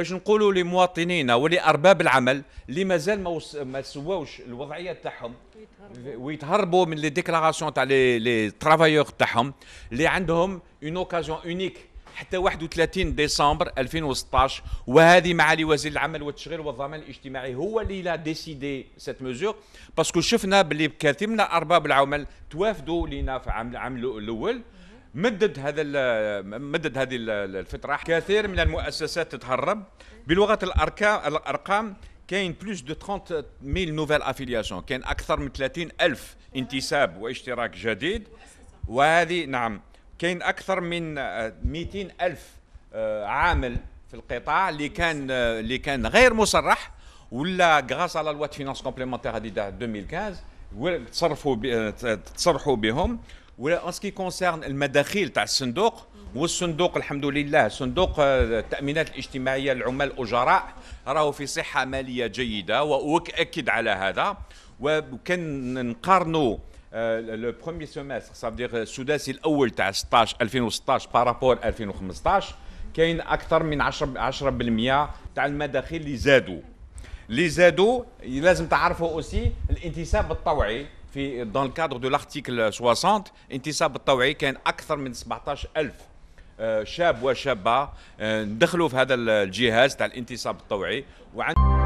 باش نقولوا لمواطنينا ولارباب العمل اللي مازال ما, سواوش الوضعيه تاعهم ويتهربوا من لي ديكلاراسيون تاع لي لي ترافايور تاعهم اللي عندهم اون اوكازيون اونيك حتى 31 ديسمبر 2016 وهذه معالي وزير العمل والتشغيل والضمان الاجتماعي هو اللي لا ديسيدي سيت ميزور باسكو شفنا باللي كثير من ارباب العمل توافدوا لينا في العام الاول مدد هذا مدد هذه الفتره كثير من المؤسسات تتهرب بلغه الارقام الارقام كاين بلوس دو 30 ميل نوفيل افيلياسيون كاين اكثر من 30 الف انتساب واشتراك جديد وهذه نعم كاين اكثر من 200 آه، الف آه، عامل في القطاع اللي كان آه، اللي كان غير مصرح ولا غراس على لوات فينانس كومبليمونتير هذه 2015 تصرفوا تصرحوا بهم ولا ان سكي كونسيرن المداخيل تاع الصندوق والصندوق الحمد لله صندوق آه، التامينات الاجتماعيه للعمال الاجراء راهو في صحه ماليه جيده واكد على هذا وكان نقارنوا لو بروميي سيمستر صافدير السداسي الاول تاع 16 2016 بارابور 2015 كاين اكثر من 10 10% تاع المداخيل اللي زادوا لي زادو لازم تعرفوا اوسي الانتساب الطوعي في دون الكادر دو لارتيكل 60 انتساب الطوعي كان اكثر من 17000 آه، شاب وشابه آه، دخلوا في هذا الجهاز تاع الانتساب الطوعي وعند